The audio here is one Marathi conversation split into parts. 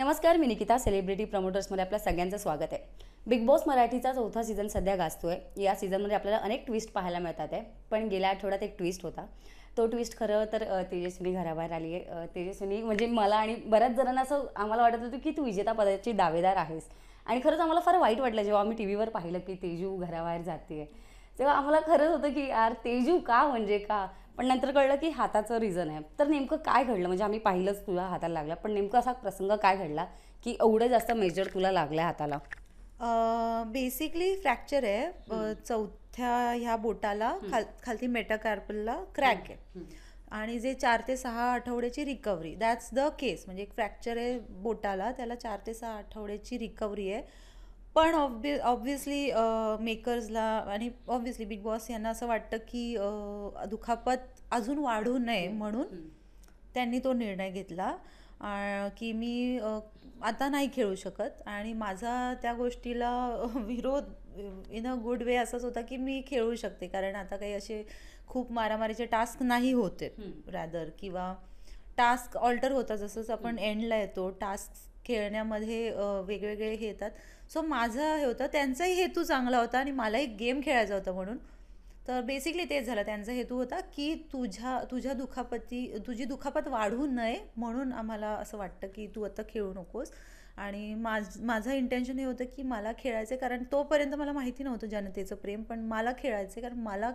नमस्कार मी निकिता सेलिब्रिटी प्रमोटर्समध्ये आपल्या सगळ्यांचं स्वागत आहे बिग बॉस मराठीचा चौथा सीझन सध्या गाजतो आहे या सीझनमध्ये आपल्याला अनेक ट्विस्ट पाहायला मिळतात आहे पण गेल्या आठवड्यात एक ट्विस्ट होता तो ट्विस्ट खरं तर तेजस्वी घराबाहेर आली आहे तेजस्विनी म्हणजे मला आणि बऱ्याच जणांना असं आम्हाला वाटत होतं की तू विजेता पदाची दावेदार आहेस आणि खरंच आम्हाला फार वाईट वाटलं जेव्हा आम्ही टी व्हीवर पाहिलं की तेजू घराबाहेर जाते तेव्हा आम्हाला खरंच होतं की यार तेजू का म्हणजे का पण नंतर कळलं की हाताचं रिझन आहे तर नेमकं काय घडलं म्हणजे आम्ही पाहिलंच तुला हाताला लागला पण नेमकं असा प्रसंग काय घडला की एवढं जास्त मेजर तुला लागल्या हाताला बेसिकली फ्रॅक्चर आहे चौथ्या ह्या बोटाला खाल खालती मेटाकार्पलला क्रॅक आहे आणि जे चार ते सहा आठवड्याची रिकव्हरी दॅट्स द केस म्हणजे एक फ्रॅक्चर आहे बोटाला त्याला चार ते सहा आठवड्याची रिकव्हरी आहे पण ऑब्वि ऑब्व्हियसली मेकर्सला आणि ऑब्व्हियसली बिग बॉस यांना असं वाटतं की दुखापत अजून वाढू नये म्हणून त्यांनी तो निर्णय घेतला की मी आता नाही खेळू शकत आणि माझा त्या गोष्टीला विरोध इन अ गुड वे असाच होता की मी खेळू शकते कारण आता काही असे खूप मारामारीचे टास्क नाही होते रॅदर किंवा टास्क ऑल्टर होता जसंच आपण एंडला येतो टास्क खेळण्यामध्ये वेगवेगळे हे येतात सो माझं हे होतं त्यांचाही हेतू चांगला होता आणि मलाही गेम खेळायचा होता म्हणून तर बेसिकली तेच झालं त्यांचा हेतू होता की तुझ्या तुझ्या दुखापती तुझी दुखापत वाढू नये म्हणून आम्हाला असं वाटतं की तू आता खेळू नकोस आणि माझ माझं इंटेन्शन हे होतं की मला खेळायचं आहे कारण तोपर्यंत मला माहिती नव्हतं जनतेचं प्रेम पण मला खेळायचं कारण मला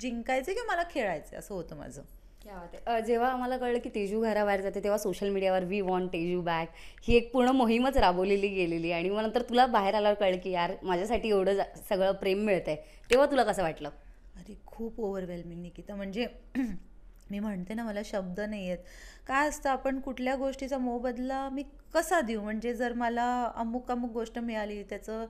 जिंकायचं किंवा मला खेळायचं असं होतं माझं क्या जेव्हा आम्हाला कळलं की तेजू घराबाहेर जाते तेव्हा सोशल मीडियावर वी वॉन्ट तेजू बॅक ही एक पूर्ण मोहीमच राबवलेली गेलेली आणि मग नंतर तुला बाहेर आल्यावर कळलं की यार माझ्यासाठी एवढं सगळं प्रेम मिळतंय तेव्हा तुला कसं वाटलं अरे खूप ओव्हरवेल्मिंग निकिता म्हणजे मी म्हणते ना मला शब्द नाही आहेत काय असतं आपण कुठल्या गोष्टीचा मोबदला मी कसा देऊ म्हणजे जर मला अमुक अमुक गोष्ट मिळाली त्याचं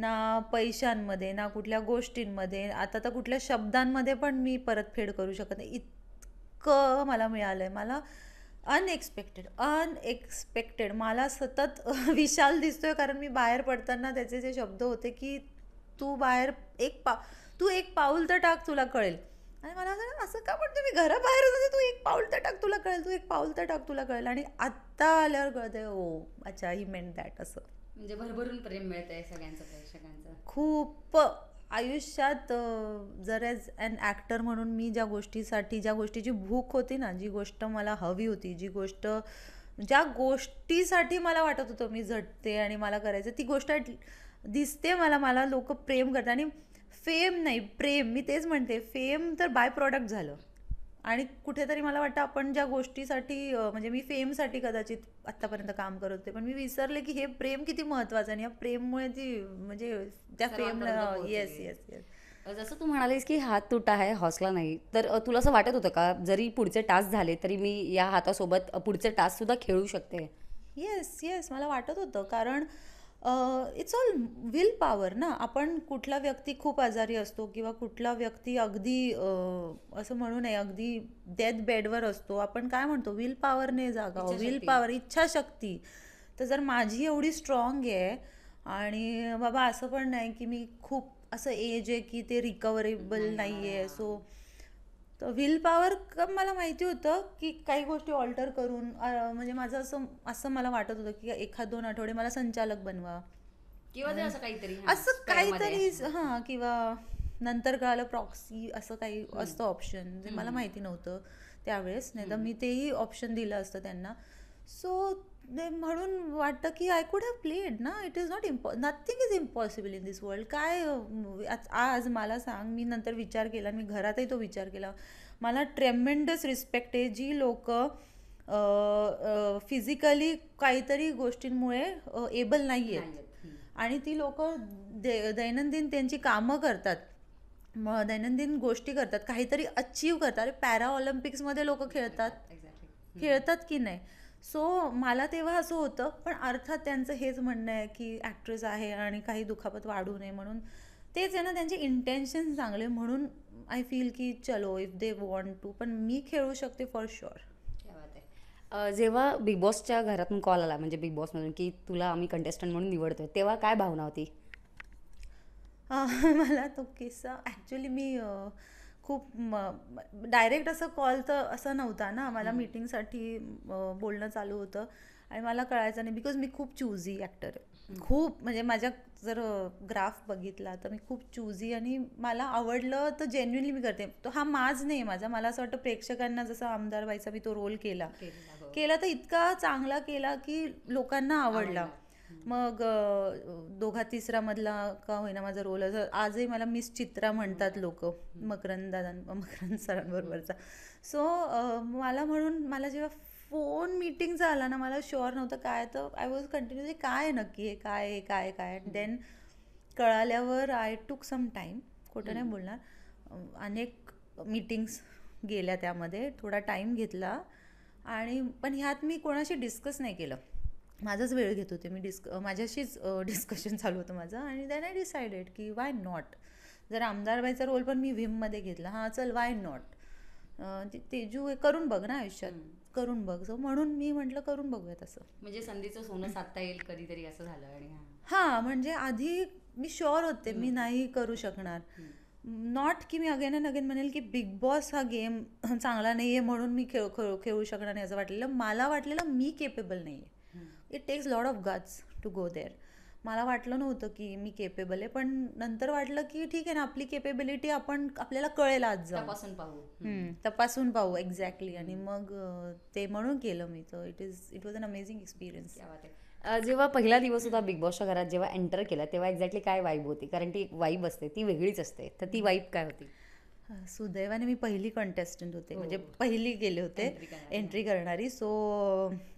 ना पैशांमध्ये ना कुठल्या गोष्टींमध्ये आता तर कुठल्या शब्दांमध्ये पण मी परतफेड करू शकत नाही इत इतकं मला मिळालं आहे मला अनएक्सपेक्टेड अनएक्सपेक्टेड मला सतत विशाल दिसतोय कारण मी बाहेर पडताना त्याचे जे शब्द होते की तू बाहेर एक पा तू एक पाऊल तर टाक तुला कळेल आणि मला असं असं का म्हणतो मी घराबाहेर होते तू एक पाऊल तर टाक तुला कळेल तू एक पाऊल तर टाक तुला कळेल आणि आत्ता आल्यावर कळते हो अच्छा ही मेंट दॅट असं म्हणजे भरभरून प्रेम मिळतंय सगळ्यांचं प्रेक्षकांचं खूप आयुष्यात जर ॲज ॲन ॲक्टर म्हणून मी ज्या गोष्टीसाठी ज्या गोष्टीची भूक होती ना जी गोष्ट मला हवी होती जी गोष्ट ज्या गोष्टीसाठी मला वाटत होतं मी झटते आणि मला करायचं ती गोष्ट दिसते मला मला लोक प्रेम करतात आणि फेम नाही प्रेम मी तेच म्हणते फेम तर बाय प्रॉडक्ट झालं आणि कुठेतरी मला वाटतं आपण ज्या गोष्टीसाठी म्हणजे मी फेमसाठी कदाचित आत्तापर्यंत काम करत होते पण मी विसरले की हे प्रेम किती महत्वाचं आणि या प्रेममुळे ती म्हणजे त्या प्रेमला येस येस येस जसं तू म्हणालीस की हात तुटा आहे हौसला नाही तर तुला असं वाटत होतं का जरी पुढचे टास्क झाले तरी मी या हातासोबत पुढचे टास्क सुद्धा खेळू शकते येस येस मला वाटत होतं कारण इट्स ऑल विल पॉवर ना आपण कुठला व्यक्ती खूप आजारी असतो किंवा कुठला व्यक्ती अगदी असं म्हणू नये अगदी डेथ बेडवर असतो आपण काय म्हणतो विल पॉवरने जागा विल पॉवर इच्छाशक्ती तर जर माझी एवढी स्ट्रॉंग आहे आणि बाबा असं पण नाही की मी खूप असं एज आहे की ते रिकवरेबल नाही आहे सो तर विल पॉवर मला माहिती होतं की काही गोष्टी ऑल्टर करून म्हणजे माझं असं असं मला वाटत होतं की एखाद दोन आठवडे मला संचालक बनवा किंवा असं काहीतरी असं काहीतरी हां किंवा नंतर कळालं प्रॉक्सी असं काही असतं ऑप्शन जे मला माहिती नव्हतं त्यावेळेस नाही तर मी तेही ऑप्शन दिलं असतं त्यांना सो म्हणून वाटतं की आय कुड हॅव प्लेड ना इट इज नॉट इम्पॉ nothing is impossible in this world काय आज मला सांग मी नंतर विचार केला मी घरातही तो विचार केला मला ट्रेमेंडस रिस्पेक्ट आहे जी लोक फिजिकली काहीतरी गोष्टींमुळे एबल नाही आहेत आणि ती लोक दैनंदिन त्यांची कामं करतात दैनंदिन गोष्टी करतात काहीतरी अचीव करतात अरे पॅरा ऑलिम्पिक्समध्ये लोक खेळतात खेळतात की नाही सो मला तेव्हा असं होतं पण अर्थात त्यांचं हेच म्हणणं आहे की ॲक्ट्रेस आहे आणि काही दुखापत वाढू नये म्हणून तेच आहे ना त्यांचे इंटेन्शन चांगले म्हणून आय फील की चलो इफ दे वॉन्ट टू पण मी खेळू शकते फॉर शुअर जेव्हा बिग बॉसच्या घरातून कॉल आला म्हणजे बिग बॉसमधून की तुला आम्ही कंटेस्टंट म्हणून निवडतोय तेव्हा काय भावना होती मला तो किस्सा ॲक्च्युली मी खूप डायरेक्ट असं कॉल तर असं नव्हता ना मला मीटिंगसाठी बोलणं चालू होतं आणि मला कळायचं नाही बिकॉज मी खूप चूजी ॲक्टर खूप म्हणजे माझ्या जर ग्राफ बघितला तर मी खूप चूजी आणि मला आवडलं तर जेन्युनली मी करते तो हा माज नाही माझा मला असं वाटतं प्रेक्षकांना जसं आमदार बाईचा मी तो रोल केला हो. केला तर इतका चांगला केला की लोकांना आवडला मग दोघा तिसरा मधला का होईना माझा रोल असं आजही मला मिस चित्रा म्हणतात लोक मकरंद मकरंद सरांबरोबरचा सो मला म्हणून मला जेव्हा फोन मिटिंगचा आला ना मला शुअर नव्हतं काय तर आय वॉज कंटिन्युअसली काय नक्की हे काय आहे काय काय देन कळाल्यावर आय टूक सम टाईम खोटं नाही बोलणार अनेक मीटिंग्स गेल्या त्यामध्ये थोडा टाईम घेतला आणि पण ह्यात मी कोणाशी डिस्कस नाही केलं माझाच वेळ घेत होते मी डिस्क माझ्याशीच डिस्कशन चालू होतं माझं आणि दॅन आय डिसाइडेड की वाय नॉट जर आमदारबाईचा रोल पण मी व्हीममध्ये घेतला हां चल वाय नॉट तेजू हे करून बघ ना आयुष्यात करून बघ सो म्हणून मी म्हटलं करून बघूयात असं म्हणजे संधीचं सोनं साधता येईल कधीतरी असं झालं आणि हां म्हणजे आधी मी शुअर होते मी नाही करू शकणार नॉट की मी अगेन अँड अगेन म्हणेल की बिग बॉस हा गेम चांगला नाही आहे म्हणून मी खेळ खेळू शकणार नाही असं वाटलेलं मला वाटलेलं मी केपेबल नाही आहे it takes lot of guts to go there मला वाटलं नव्हतं की मी केपेबल आहे पण नंतर वाटलं की ठीक आहे ना आपली केपेबिलिटी आपण आपल्याला कळेल आज तपासून पाहू तपासून पाहू एक्झॅक्टली आणि मग ते म्हणून केलं मी तर it is it was an amazing experience जेव्हा पहिला दिवस होता बिग बॉसच्या घरात जेव्हा एंटर केला तेव्हा एक्झॅक्टली काय वाईब होती कारण ती वाईब असते ती वेगळीच असते तर ती वाईब काय होती सुदैवाने मी पहिली कंटेस्टंट होते हो. म्हणजे पहिली गेले होते एंट्री करणारी सो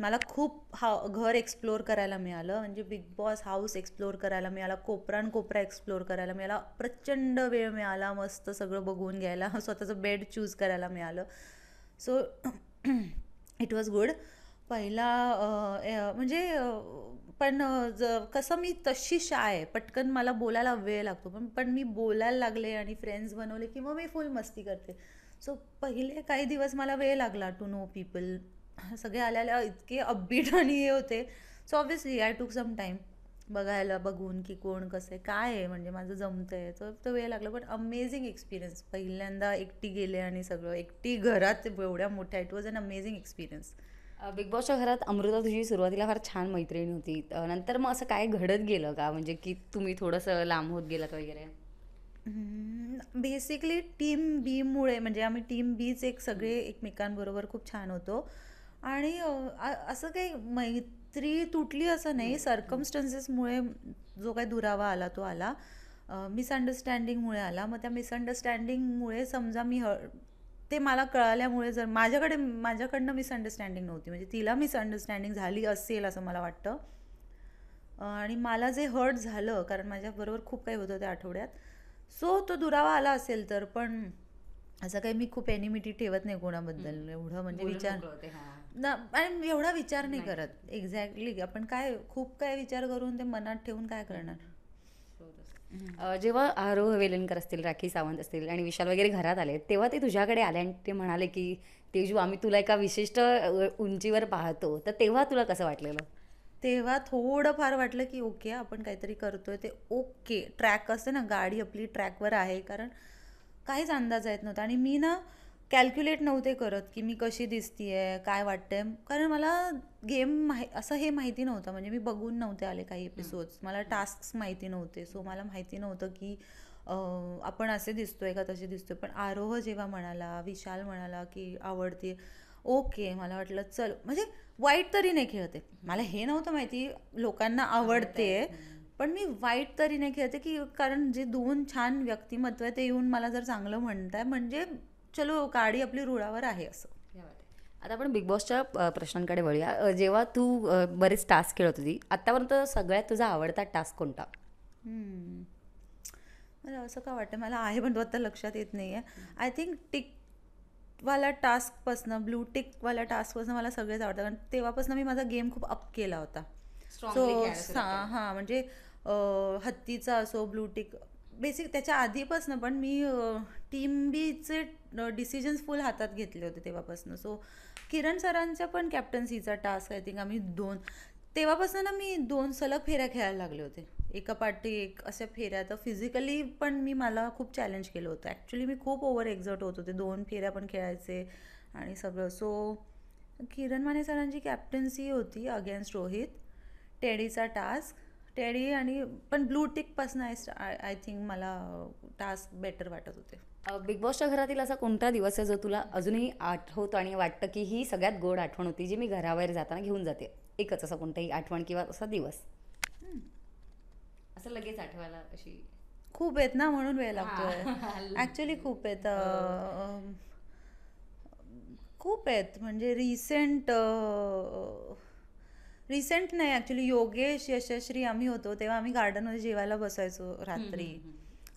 मला खूप हा घर एक्सप्लोअर करायला मिळालं म्हणजे बिग बॉस हाऊस एक्सप्लोअर करायला मिळाला कोपरान कोपरा एक्सप्लोअर करायला मिळाला प्रचंड वेळ मिळाला मस्त सगळं बघून घ्यायला स्वतःचं बेड चूज करायला मिळालं सो इट वॉज गुड पहिला म्हणजे पण ज कसं मी तशी शाय आहे पटकन मला बोलायला वेळ लागतो पण पण मी बोलायला लागले आणि फ्रेंड्स बनवले मग मी फुल मस्ती करते सो पहिले काही दिवस मला वेळ लागला टू नो पीपल सगळे आल्याला इतके अपबीट आणि हे होते सो ऑब्विसली आय टूक सम टाईम बघायला बघून की कोण कसं आहे काय आहे म्हणजे माझं जमतं आहे तर तो वेळ लागला पण अमेझिंग एक्सपिरियन्स पहिल्यांदा एकटी गेले आणि सगळं एकटी घरात एवढ्या मोठ्या it was an amazing experience big बॉसच्या घरात अमृता तुझी सुरुवातीला फार छान मैत्रीण होती नंतर मग असं काय घडत गेलं का म्हणजे की तुम्ही थोडंसं लांब होत गेलात वगैरे बेसिकली टीम बीमुळे म्हणजे आम्ही टीम बीच एक सगळे एकमेकांबरोबर खूप छान होतो आणि असं काही मैत्री तुटली असं नाही सर्कमस्टन्सेसमुळे जो काही दुरावा आला तो आला मिसअंडरस्टँडिंगमुळे आला मग त्या मिसअंडरस्टँडिंगमुळे समजा मी ते मला कळाल्यामुळे जर माझ्याकडे माझ्याकडनं मिसअंडरस्टँडिंग नव्हती म्हणजे तिला मिसअंडरस्टँडिंग झाली असेल असं मला वाटतं आणि मला जे हर्ट झालं कारण माझ्याबरोबर खूप काही होतं त्या आठवड्यात सो तो दुरावा आला असेल तर पण असं काही मी खूप एनिमिटी ठेवत नाही कोणाबद्दल एवढं म्हणजे विचार ना आणि एवढा विचार नाही करत एक्झॅक्टली आपण काय खूप काय विचार करून ते मनात ठेवून काय करणार जेव्हा आरोह वेलणकर असतील राखी सावंत असतील आणि विशाल वगैरे घरात आले तेव्हा ते तुझ्याकडे आले आणि ते म्हणाले की तेजू आम्ही तुला एका विशिष्ट उंचीवर पाहतो तर तेव्हा तुला कसं वाटलेलं तेव्हा थोडं फार वाटलं की ओके आपण काहीतरी करतोय ते ओके ट्रॅक असते ना गाडी आपली ट्रॅकवर आहे कारण काहीच अंदाज येत नव्हता आणि मी ना कॅल्क्युलेट नव्हते करत की मी कशी दिसती आहे काय वाटतंय कारण मला गेम माहि असं हे माहिती नव्हतं म्हणजे मी बघून नव्हते आले काही एपिसोड्स मला टास्क माहिती नव्हते सो मला माहिती नव्हतं की आपण असे दिसतोय का तसे दिसतोय पण आरोह जेव्हा म्हणाला विशाल म्हणाला की आवडते ओके मला वाटलं चल म्हणजे वाईट तरी नाही खेळते मला हे नव्हतं माहिती लोकांना आवडते पण मी वाईट तरी नाही खेळते की कारण जे दोन छान व्यक्तिमत्व आहे ते येऊन मला जर चांगलं म्हणताय म्हणजे चलो गाडी आपली रुळावर आहे असं आता आपण बिग बॉसच्या प्रश्नांकडे वळूया जेव्हा तू बरेच टास्क खेळत होती आतापर्यंत सगळ्यात तुझा आवडता टास्क कोणता मला असं का वाटतं मला आहे पण तो आता लक्षात येत नाही आहे आय थिंक टास्क टास्कपासनं ब्लू टास्क टास्कपासनं मला सगळेच आवडतं कारण तेव्हापासून मी माझा गेम खूप अप केला होता सो हां म्हणजे हत्तीचा असो ब्लू टिक बेसिक त्याच्या आधीपासनं पण मी टीम बीचे डिसिजन्स फुल हातात घेतले होते तेव्हापासनं सो किरण सरांचा पण कॅप्टन्सीचा टास्क आय थिंक आम्ही दोन तेव्हापासनं ना मी दोन सलग फेऱ्या खेळायला लागले होते एका पाठी एक अशा फेऱ्या तर फिजिकली पण मी मला खूप चॅलेंज केलं होतं ॲक्च्युली मी खूप ओव्हर एक्झॉट होत होते दोन फेऱ्या पण खेळायचे आणि सगळं सो किरण माने सरांची कॅप्टन्सी होती अगेन्स्ट रोहित टेडीचा टास्क टेडी आणि पण blue tick I I think मला टास्क बेटर वाटत होते बिग बॉसच्या घरातील असा कोणता दिवस आहे जो तुला अजूनही आठवतो आणि वाटतं की ही सगळ्यात गोड आठवण होती जी मी घराबाहेर जाताना घेऊन जाते एकच असा कोणताही आठवण किंवा असा दिवस असं लगेच आठवायला अशी खूप आहेत ना म्हणून वेळ लागतोय ॲक्च्युली खूप आहेत हो. खूप आहेत म्हणजे रिसेंट रिसेंट नाही ॲक्च्युली योगेश यशश्री आम्ही होतो तेव्हा आम्ही गार्डनमध्ये जेवायला बसायचो रात्री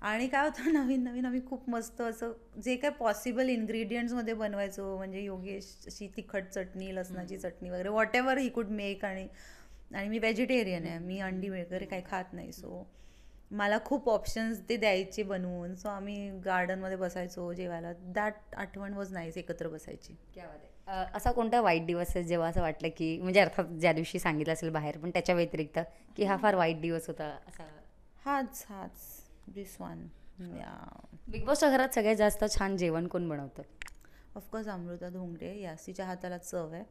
आणि काय होतं नवीन नवीन आम्ही खूप मस्त असं जे काय पॉसिबल इन्ग्रेडियंट्समध्ये बनवायचो म्हणजे अशी तिखट चटणी लसणाची चटणी वगैरे व्हॉट ही कुड मेक आणि आणि मी व्हेजिटेरियन आहे मी अंडी वगैरे काही खात नाही सो मला खूप ऑप्शन्स ते द्यायचे बनवून सो आम्ही गार्डनमध्ये बसायचो जेवायला दॅट आठवण वॉज नाहीच एकत्र बसायची असा कोणता वाईट दिवस आहे जेव्हा असं वाटलं की म्हणजे अर्थात ज्या दिवशी सांगितलं असेल बाहेर पण त्याच्या व्यतिरिक्त की हा फार वाईट दिवस होता असा हाच हाच दिस वन बिग बॉसच्या घरात सगळ्यात जास्त छान जेवण कोण बनवतं ऑफकोर्स अमृता धोंगडे यास तिच्या हाताला चव आहे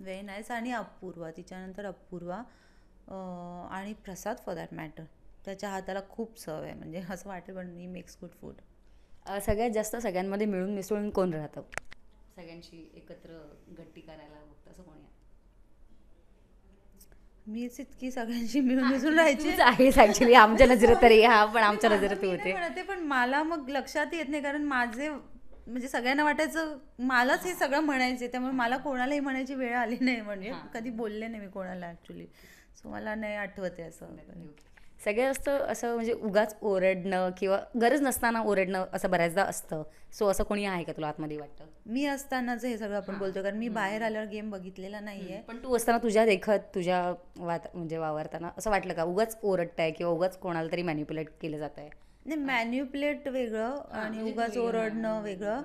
व्हेरी नाईस आणि अपूर्वा तिच्यानंतर अपूर्वा आणि प्रसाद फॉर दॅट मॅटर त्याच्या हाताला खूप चव आहे म्हणजे असं वाटेल पण मी मेक्स गुड फूड सगळ्यात जास्त सगळ्यांमध्ये मिळून मिसळून कोण राहतं सगळ्यांशी एकत्र गट्टी करायला असं कोणी मीच इतकी सगळ्यांशी मिळून मिसळून राहायची आहे ऍक्च्युली आमच्या नजरेत तरी हा पण आमच्या नजरेत होते पण मला मग लक्षात येत नाही कारण माझे म्हणजे सगळ्यांना वाटायचं मलाच हे सगळं म्हणायचे त्यामुळे मला कोणालाही म्हणायची वेळ आली नाही म्हणजे कधी बोलले नाही मी कोणाला ऍक्च्युली सो मला नाही आठवते असं सगळ्यात असतं असं म्हणजे उगाच ओरडणं किंवा गरज नसताना ओरडणं असं बऱ्याचदा असतं सो असं कोणी आहे का तुला आतमध्ये वाटतं मी असतानाच हे सगळं आपण बोलतो कारण मी बाहेर आल्यावर गेम बघितलेला नाहीये पण तू असताना तुझ्या देखत तुझ्या वात म्हणजे वावरताना असं वाटलं का उगाच आहे किंवा उगाच कोणाला तरी मॅन्युप्युलेट केलं जात आहे नाही मॅन्युप्युलेट वेगळं आणि म्हणजे उगाच ओरडणं वेगळं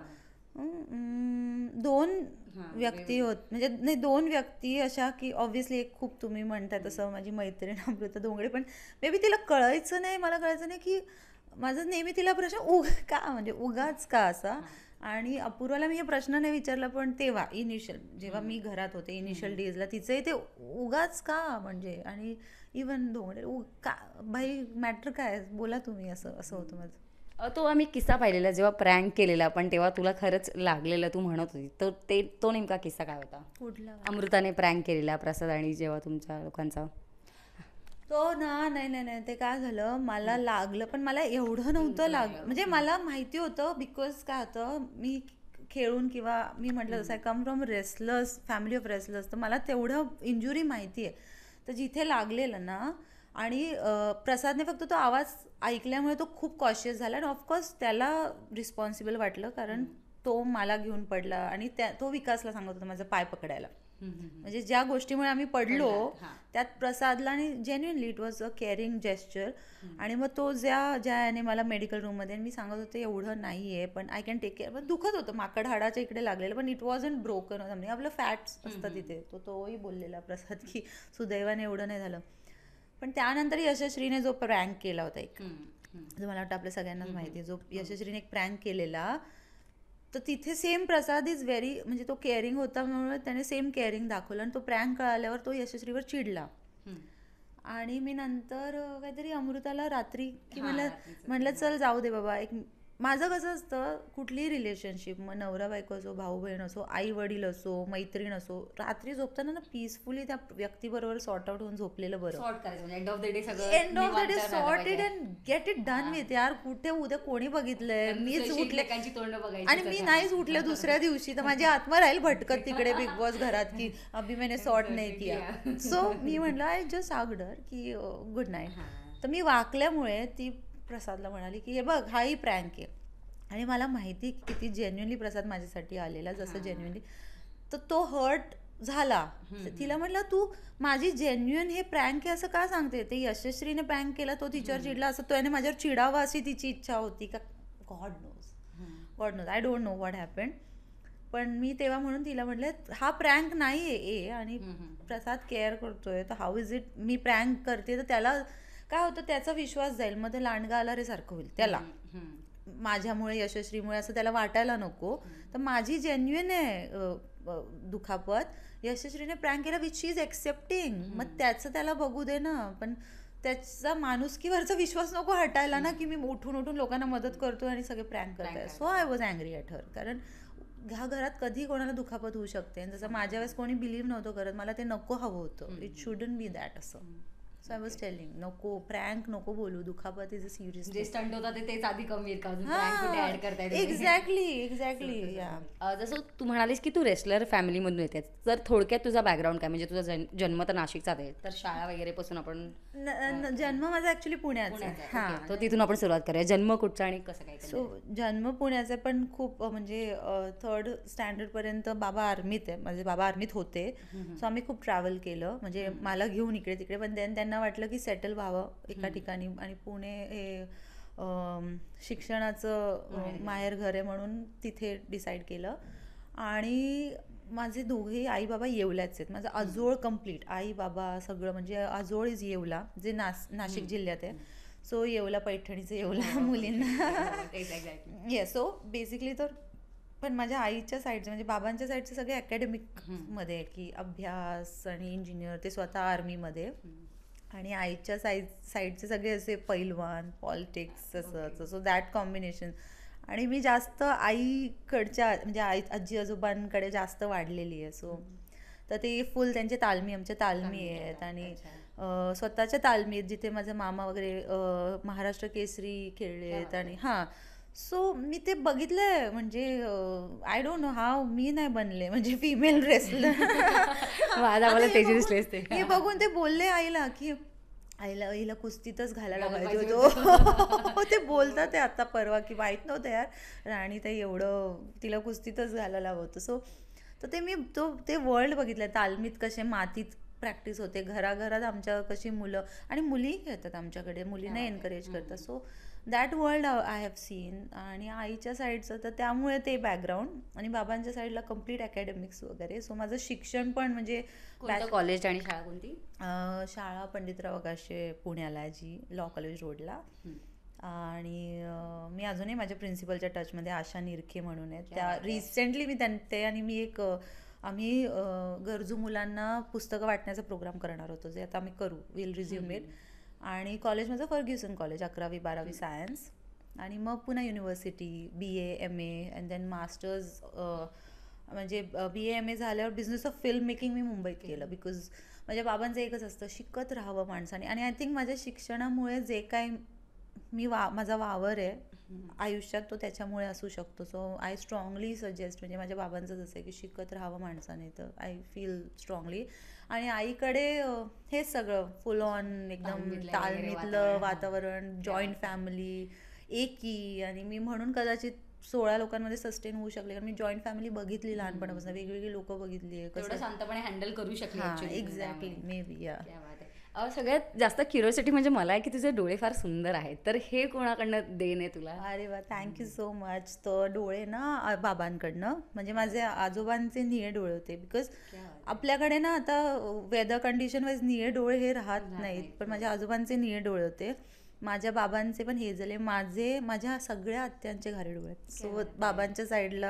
दोन व्यक्ती होत म्हणजे नाही दोन व्यक्ती अशा की ऑब्व्हियसली एक खूप तुम्ही म्हणताय तसं माझी मैत्रीण अमृता डोंगरे पण मे बी तिला कळायचं नाही मला कळायचं नाही की माझा नेहमी तिला प्रश्न उग का म्हणजे उगाच का असा आणि अपूर्वाला मी हे प्रश्न नाही विचारला पण तेव्हा इनिशियल जेव्हा मी घरात होते इनिशियल डेजला तिचंही ते उगाच का म्हणजे आणि इवन डोंगरे उग का भाई मॅटर काय बोला तुम्ही असं असं होतं माझं तो आम्ही किस्सा पाहिलेला जेव्हा प्रँक केलेला पण तेव्हा तुला खरंच लागलेलं तू म्हणत होती तर ते तो नेमका किस्सा काय होता कुठला अमृताने प्रँक केलेला प्रसाद आणि जेव्हा तुमच्या लोकांचा तो ना नाही नाही नाही ते काय झालं मला लागलं पण मला एवढं नव्हतं लाग म्हणजे मला माहिती होतं बिकॉज काय होतं मी खेळून किंवा मी म्हटलं तसं come from wrestlers family of wrestlers तर मला तेवढं इंजुरी माहिती आहे तर जिथे लागलेलं ना आणि प्रसादने फक्त तो आवाज ऐकल्यामुळे तो खूप कॉशियस झाला आणि ऑफकोर्स त्याला रिस्पॉन्सिबल वाटलं कारण तो मला घेऊन पडला आणि त्या तो विकासला सांगत होता माझा पाय पकडायला म्हणजे ज्या गोष्टीमुळे आम्ही पडलो त्यात प्रसादला आणि genuinely it was a caring gesture आणि मग तो ज्या ज्या याने मला मेडिकल रूममध्ये मी सांगत होते एवढं नाही आहे पण आय कॅन टेक केअर पण दुखत होतं माकड हाडाच्या इकडे लागलेलं पण इट वॉज अन ब्रोकन म्हणजे आपलं फॅट्स असतं तिथे तो तोही बोललेला प्रसाद की सुदैवाने एवढं नाही झालं पण त्यानंतर यशश्रीने जो प्रँक केला होता एक जो मला वाटतं आपल्या सगळ्यांनाच माहिती आहे जो यशश्रीने एक प्रँक केलेला तर तिथे सेम प्रसाद इज व्हेरी म्हणजे तो केअरिंग होता म्हणून त्याने सेम केअरिंग दाखवलं आणि तो प्रँक कळाल्यावर तो यशश्रीवर चिडला आणि मी नंतर काहीतरी अमृताला रात्री की मला म्हटलं चल जाऊ दे बाबा एक माझं कसं असतं कुठलीही रिलेशनशिप मग नवरा बायको असो भाऊ बहीण असो आई वडील असो मैत्रीण असो रात्री झोपताना ना पीसफुली त्या व्यक्तीबरोबर सॉर्ट आउट होऊन झोपलेलं बरं end of the day of the day sort it and get it done with यार कुठे उद्या कोणी बघितलंय मीच उठले आणि मी नाहीच उठले दुसऱ्या दिवशी तर माझी आत्मा राहील भटकत तिकडे बिग बॉस घरात की अभि मैंने सॉर्ट नाही किया सो मी म्हटलं आय जस्ट आगडर की गुड नाईट तर मी वाकल्यामुळे ती प्रसादला म्हणाली की हे बघ हाही प्रँक आहे आणि मला माहिती किती जेन्युनली प्रसाद माझ्यासाठी आलेला जसं जेन्युनली तर तो हर्ट झाला तिला म्हटलं तू माझी जेन्युअन हे प्रँक आहे असं का सांगते ते यशस्वीने प्रँक केला तो तिच्यावर चिडला असं तो याने माझ्यावर चिडावा अशी तिची इच्छा होती का God knows God knows I don't know what happen पण मी तेव्हा म्हणून तिला म्हटलं हा प्रँक नाही आहे ए आणि प्रसाद केअर करतोय तर हाऊ इज इट मी प्रँक करते तर त्याला काय होतं त्याचा विश्वास जाईल मग ते लांडगा आला रे सारखं होईल त्याला माझ्यामुळे यशश्रीमुळे असं त्याला वाटायला नको तर माझी जेन्युन आहे दुखापत यशश्रीने प्रँक केला विच इज एक्सेप्टिंग मग त्याचं त्याला बघू दे ना पण त्याचा माणुसकीवरचा विश्वास नको हटायला ना की मी उठून उठून लोकांना मदत करतो आणि सगळे प्रँक करतोय so I was angry at her कारण ह्या घरात कधी कोणाला दुखापत होऊ शकते जसं माझ्या वेळेस कोणी बिलीव्ह नव्हतं करत मला ते नको हवं होतं इट शुडंट बी दॅट असं सो आय वॉज टेलिंग नको प्रँक नको बोलू दुखापत इज अ सिरियस जे स्टंट होता तेच आधी कमी करता एक्झॅक्टली एक्झॅक्टली जसं तू म्हणालीस की तू रेस्लर फॅमिलीमधून येते तर थोडक्यात तुझा बॅकग्राऊंड काय म्हणजे तुझा जन्म तर नाशिकचा आहे तर शाळा वगैरे पासून आपण जन्म माझा ऍक्च्युली पुण्याचा हा तर तिथून आपण सुरुवात करूया जन्म कुठचा आणि कसं काय सो जन्म पुण्याचा पण खूप म्हणजे थर्ड स्टँडर्ड पर्यंत बाबा आर्मीत आहे म्हणजे बाबा आर्मीत होते सो आम्ही खूप ट्रॅव्हल केलं म्हणजे मला घेऊन इकडे तिकडे पण त्यांना त्यांना वाटलं की सेटल व्हावं एका ठिकाणी आणि पुणे हे शिक्षणाचं माहेर घर आहे म्हणून तिथे डिसाईड केलं आणि माझे दोघे आई बाबा येवल्याच आहेत माझं आजोळ कम्प्लीट आई बाबा सगळं म्हणजे आजोळ इज येवला जे नास नाशिक जिल्ह्यात आहे सो येवला पैठणीचं येवला मुलींना ये सो बेसिकली तर पण माझ्या आईच्या साईडचे म्हणजे बाबांच्या साईडचे सगळे मध्ये की अभ्यास आणि इंजिनियर ते स्वतः आर्मीमध्ये आणि आईच्या साईज साईडचे सगळे असे पैलवान पॉलिटिक्स असं सो दॅट कॉम्बिनेशन आणि मी जास्त आईकडच्या म्हणजे आई आजी आजोबांकडे जास्त वाढलेली आहे सो तर ते फुल त्यांचे तालमी आमच्या तालमी आहेत आणि स्वतःच्या तालमी आहेत जिथे माझे मामा वगैरे महाराष्ट्र केसरी खेळले आहेत आणि हां सो मी ते बघितलंय म्हणजे आय डोंट नो हाव मी नाही बनले म्हणजे फिमेल रेसलर हे बघून ते बोलले आईला की आईला आईला कुस्तीतच घालायला पाहिजे होतो ते बोलतात ते आता परवा की माहीत नव्हतं यार राणी ते एवढं तिला कुस्तीतच घालायला होतं सो तर ते मी तो ते वर्ल्ड बघितलं तालमीत कसे मातीत प्रॅक्टिस होते घराघरात आमच्या कशी मुलं आणि मुलीही खेळतात आमच्याकडे मुलींना एनकरेज करतात so that world I have seen आणि आईच्या साईडचं तर त्यामुळे ते बॅकग्राऊंड आणि बाबांच्या साईडला कम्प्लीट अकॅडमिक्स वगैरे सो माझं शिक्षण पण म्हणजे कॉलेज आणि शाळा कोणती शाळा पंडितराव गाशे पुण्याला जी लॉ कॉलेज रोडला आणि मी अजूनही माझ्या प्रिन्सिपलच्या टचमध्ये आशा निरखे म्हणून आहेत त्या रिसेंटली मी त्यांते आणि मी एक आम्ही गरजू मुलांना पुस्तकं वाटण्याचा प्रोग्राम करणार होतो जे आता आम्ही करू विल रिझ्युम इट आणि कॉलेज माझं फर्ग्युसन कॉलेज अकरावी बारावी सायन्स आणि मग पुन्हा university B A M A and then masters म्हणजे बी ए एम ए झाल्यावर बिझनेस ऑफ फिल्म मेकिंग मी मुंबईत केलं बिकॉज माझ्या बाबांचं एकच असतं शिकत राहावं माणसाने आणि आय थिंक माझ्या शिक्षणामुळे जे काय मी वा माझा वावर आहे आयुष्यात तो त्याच्यामुळे असू शकतो सो आय स्ट्रॉंगली सजेस्ट म्हणजे माझ्या बाबांचं जसं आहे की शिकत राहावं माणसाने तर आय फील स्ट्रॉंगली आणि आईकडे हे सगळं फुल ऑन एकदम तालमीतलं वातावरण जॉईंट फॅमिली एकी आणि मी म्हणून कदाचित सोळा लोकांमध्ये सस्टेन होऊ शकले कारण मी जॉईंट फॅमिली बघितली लहानपणापासून वेगवेगळी लोक बघितली आहे शांतपणे हँडल करू शकले एक्झॅक्टली मे बी या सगळ्यात जास्त क्युरिओसिटी म्हणजे मला आहे की तुझे डोळे फार सुंदर आहेत तर हे कोणाकडनं देण आहे तुला अरे वा थँक्यू सो मच तो डोळे ना बाबांकडनं म्हणजे माझे आजोबांचे निळे डोळे होते बिकॉज आपल्याकडे ना आता वेदर कंडिशन वाईज निळे डोळे हे राहत नाहीत पण माझ्या आजोबांचे निळे डोळे होते माझ्या बाबांचे पण हे झाले माझे माझ्या सगळ्या आत्यांचे घारेडोळे आहेत सो बाबांच्या साईडला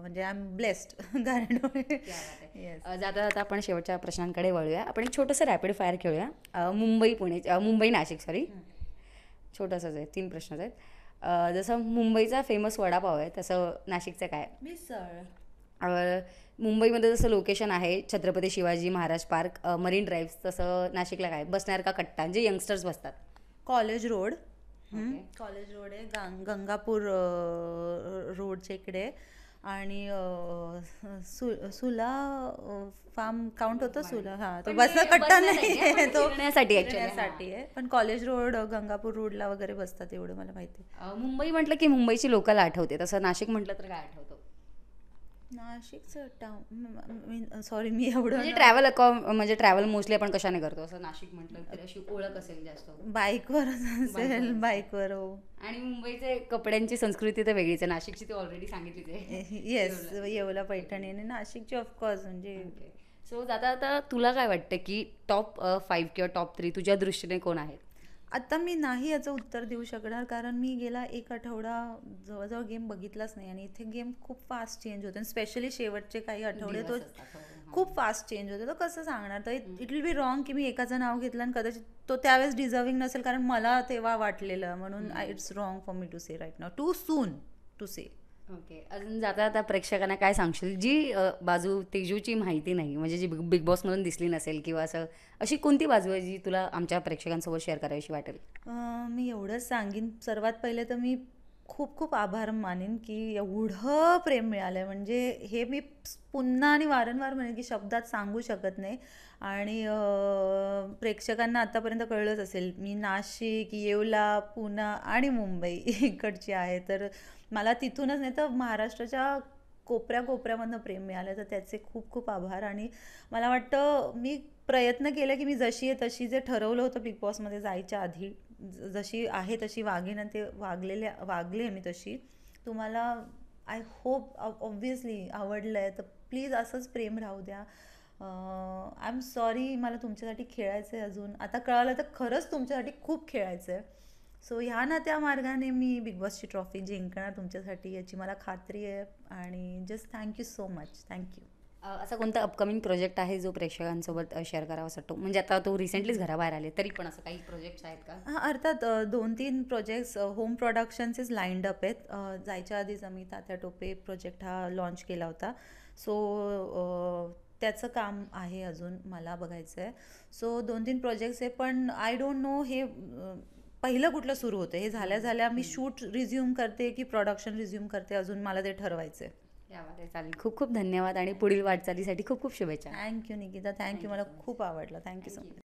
म्हणजे आय एम ब्लेस्ड घारेडोळे जाता जाता आपण शेवटच्या प्रश्नांकडे वळूया आपण एक छोटंसं रॅपिड फायर खेळूया मुंबई पुणे मुंबई नाशिक सॉरी छोटंसंच आहे तीन प्रश्नच आहेत जसं मुंबईचा फेमस वडापाव आहे तसं नाशिकचं काय मिसळ मुंबईमध्ये जसं लोकेशन आहे Chhatrapati Shivaji Maharaj park marine drive तसं नाशिकला काय बसणार का कट्टा जे म्हणजे यंगस्टर्स बसतात कॉलेज रोड कॉलेज रोड आहे गां गंगापूर रोडच्या इकडे आणि सु सुला फार्म काउंट होतं सुला हां तो बस कट्टा नाही तो म्हणजे साठी आहे पण कॉलेज रोड गंगापूर रोडला वगैरे बसतात एवढं मला माहिती आहे मुंबई म्हटलं की मुंबईची लोकल आठवते तसं नाशिक म्हटलं तर काय आठवतं नाशिकचं टाउन सॉरी मी एवढं म्हणजे ट्रॅव्हल अकाउंट म्हणजे ट्रॅव्हल मोस्टली आपण कशाने करतो असं नाशिक म्हटलं तरी अशी ओळख असेल जास्त बाईकवर असेल बाईकवर हो. आणि मुंबईचे कपड्यांची संस्कृती तर वेगळीच आहे नाशिकची ती ऑलरेडी सांगितली येस येवला पैठणी आणि नाशिकची ऑफकोर्स म्हणजे सो दादा आता तुला काय वाटतं की टॉप फाईव्ह किंवा टॉप थ्री तुझ्या दृष्टीने कोण आहेत आत्ता मी नाही याचं उत्तर देऊ शकणार कारण मी गेला एक आठवडा जवळजवळ गेम बघितलाच नाही आणि इथे गेम खूप फास्ट चेंज होते स्पेशली शेवटचे काही आठवडे तो हो, हो. खूप फास्ट चेंज होतो तो कसं सांगणार तर इट विल बी रॉंग की मी एकाचं नाव घेतलं आणि कदाचित तो त्यावेळेस डिझर्विंग नसेल कारण मला तेव्हा वाटलेलं म्हणून I it's wrong for me to say right now too soon to say okay अजून जाता जाता प्रेक्षकांना काय सांगशील जी बाजू तेजूची माहिती नाही म्हणजे जी बिग बॉसमधून दिसली नसेल किंवा असं अशी कोणती बाजू आहे जी तुला आमच्या प्रेक्षकांसोबत शेअर करायची वाटेल मी एवढंच सांगेन सर्वात पहिले तर मी खूप खूप आभार मानेन की एवढं प्रेम मिळालं आहे म्हणजे हे मी पुन्हा आणि वारंवार म्हणेन की शब्दात सांगू शकत नाही आणि प्रेक्षकांना आतापर्यंत कळलंच असेल मी नाशिक येवला पुना आणि मुंबई इकडची आहे तर मला तिथूनच नाही तर महाराष्ट्राच्या कोपऱ्या कोपऱ्यामधनं प्रेम मिळालं तर त्याचे खूप खूप आभार आणि मला वाटतं मी प्रयत्न केला की मी जशी आहे तशी जे ठरवलं होतं बिग बॉसमध्ये जायच्या आधी जशी आहे तशी वागेन आणि ते वागलेले वागले मी तशी तुम्हाला आय होप ऑब्वियसली आवडलं आहे तर प्लीज असंच प्रेम राहू द्या आय एम सॉरी मला तुमच्यासाठी खेळायचं आहे अजून आता कळालं तर खरंच तुमच्यासाठी खूप खेळायचं आहे सो ह्या ना त्या मार्गाने मी बिग बॉसची ट्रॉफी जिंकणार तुमच्यासाठी याची मला खात्री आहे आणि just thank you so much thank you असा कोणता अपकमिंग प्रोजेक्ट आहे जो प्रेक्षकांसोबत शेअर करावा वाटतो म्हणजे आता तो रिसेंटलीच घराबाहेर आले तरी पण असं काही प्रोजेक्ट्स आहेत का हां अर्थात दोन तीन प्रोजेक्ट्स होम प्रोडक्शनचेच लाईंड अप आहेत जायच्या आधीच आम्ही तात्या टोपे प्रोजेक्ट हा लॉन्च केला होता सो त्याचं काम आहे अजून मला बघायचं आहे सो दोन तीन प्रोजेक्ट्स आहे पण आय डोंट नो हे पहिलं कुठलं सुरू होतं हे झाल्या झाल्या मी शूट रिझ्यूम करते की प्रोडक्शन रिझ्यूम करते अजून मला ते ठरवायचं आहे चालेल खूप खूप धन्यवाद आणि पुढील वाटचालीसाठी खूप खूप शुभेच्छा थँक्यू निकिता थँक्यू मला खूप आवडलं थँक्यू सो मच